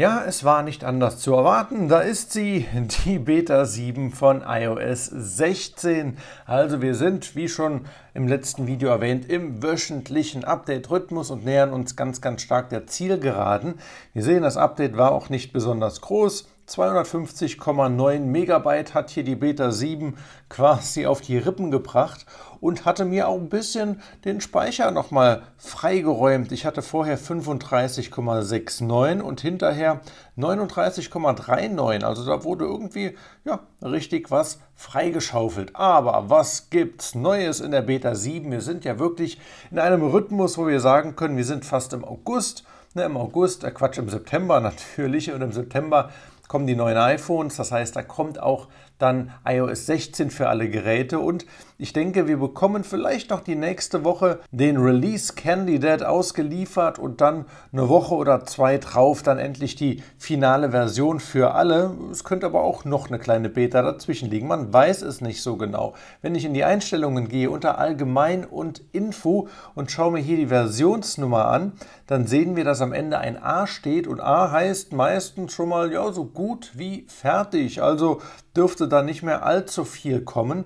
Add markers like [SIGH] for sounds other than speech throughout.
Ja, es war nicht anders zu erwarten. Da ist sie, die Beta 7 von iOS 16. Also wir sind, wie schon im letzten Video erwähnt, im wöchentlichen Update-Rhythmus und nähern uns ganz, ganz stark der Zielgeraden. Wir sehen, das Update war auch nicht besonders groß. 250,9 Megabyte hat hier die Beta 7 quasi auf die Rippen gebracht und hatte mir auch ein bisschen den Speicher nochmal freigeräumt. Ich hatte vorher 35,69 und hinterher 39,39. Also da wurde irgendwie ja, richtig was freigeschaufelt. Aber was gibt's Neues in der Beta 7? Wir sind ja wirklich in einem Rhythmus, wo wir sagen können, wir sind fast im August. Ne, Im August, äh Quatsch, im September [LAUGHS] natürlich. Und im September kommen die neuen iPhones, das heißt, da kommt auch dann iOS 16 für alle Geräte und ich denke, wir bekommen vielleicht noch die nächste Woche den Release Candidate ausgeliefert und dann eine Woche oder zwei drauf dann endlich die finale Version für alle. Es könnte aber auch noch eine kleine Beta dazwischen liegen, man weiß es nicht so genau. Wenn ich in die Einstellungen gehe unter Allgemein und Info und schaue mir hier die Versionsnummer an, dann sehen wir, dass am Ende ein A steht und A heißt meistens schon mal ja so gut gut wie fertig, also dürfte da nicht mehr allzu viel kommen.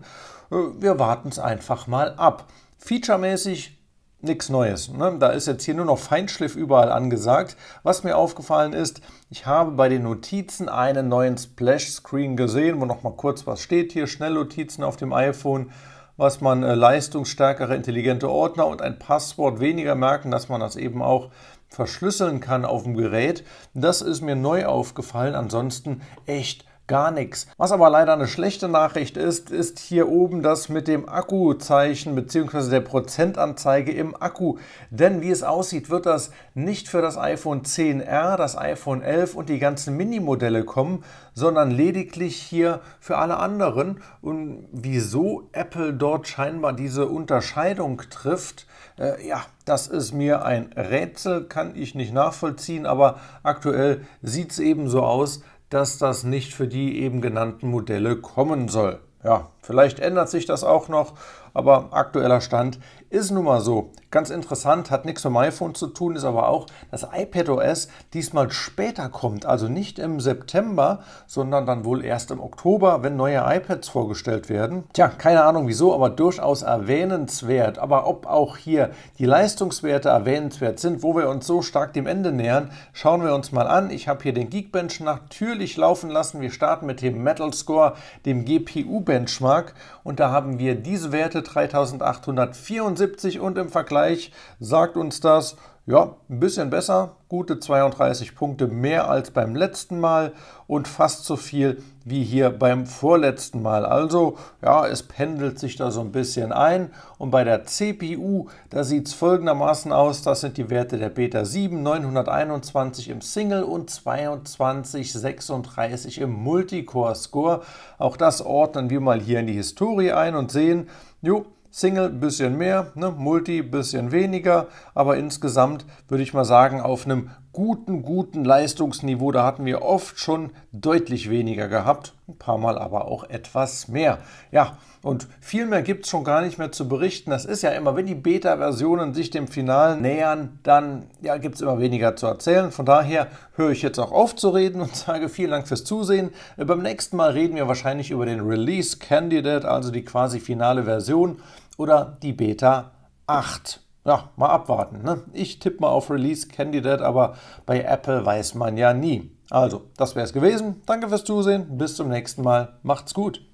Äh, wir warten es einfach mal ab. Featuremäßig nichts Neues. Ne? Da ist jetzt hier nur noch Feinschliff überall angesagt. Was mir aufgefallen ist, ich habe bei den Notizen einen neuen Splash-Screen gesehen, wo nochmal kurz was steht hier, Schnellnotizen auf dem iPhone, was man äh, leistungsstärkere, intelligente Ordner und ein Passwort weniger merken, dass man das eben auch verschlüsseln kann auf dem Gerät. Das ist mir neu aufgefallen. Ansonsten echt gar nichts. Was aber leider eine schlechte Nachricht ist, ist hier oben das mit dem Akkuzeichen bzw. der Prozentanzeige im Akku. Denn wie es aussieht, wird das nicht für das iPhone 10R, das iPhone 11 und die ganzen Mini-Modelle kommen, sondern lediglich hier für alle anderen. Und wieso Apple dort scheinbar diese Unterscheidung trifft, äh, ja, das ist mir ein Rätsel, kann ich nicht nachvollziehen, aber aktuell sieht es eben so aus, dass das nicht für die eben genannten Modelle kommen soll. Ja, Vielleicht ändert sich das auch noch, aber aktueller Stand ist nun mal so. Ganz interessant, hat nichts mit dem iPhone zu tun, ist aber auch, dass iPadOS diesmal später kommt, also nicht im September, sondern dann wohl erst im Oktober, wenn neue iPads vorgestellt werden. Tja, keine Ahnung wieso, aber durchaus erwähnenswert. Aber ob auch hier die Leistungswerte erwähnenswert sind, wo wir uns so stark dem Ende nähern, schauen wir uns mal an. Ich habe hier den Geekbench natürlich laufen lassen. Wir starten mit dem Metal Score, dem GPU-Benchmark. Dänemark und da haben wir diese Werte 3874 und im Vergleich sagt uns das ja, ein bisschen besser, gute 32 Punkte mehr als beim letzten Mal und fast so viel wie hier beim vorletzten Mal. Also, ja, es pendelt sich da so ein bisschen ein. Und bei der CPU, da sieht es folgendermaßen aus. Das sind die Werte der Beta 7, 921 im Single und 2236 im Multicore-Score. Auch das ordnen wir mal hier in die Historie ein und sehen, jo, Single bisschen mehr, ne? Multi bisschen weniger, aber insgesamt würde ich mal sagen, auf einem guten, guten Leistungsniveau. Da hatten wir oft schon deutlich weniger gehabt, ein paar Mal aber auch etwas mehr. Ja, und viel mehr gibt es schon gar nicht mehr zu berichten. Das ist ja immer, wenn die Beta-Versionen sich dem Final nähern, dann ja, gibt es immer weniger zu erzählen. Von daher höre ich jetzt auch auf zu reden und [LAUGHS] sage vielen Dank fürs Zusehen. Beim nächsten Mal reden wir wahrscheinlich über den Release Candidate, also die quasi finale Version oder die Beta 8 ja, mal abwarten. Ne? Ich tippe mal auf Release Candidate, aber bei Apple weiß man ja nie. Also, das wäre es gewesen. Danke fürs Zusehen. Bis zum nächsten Mal. Macht's gut.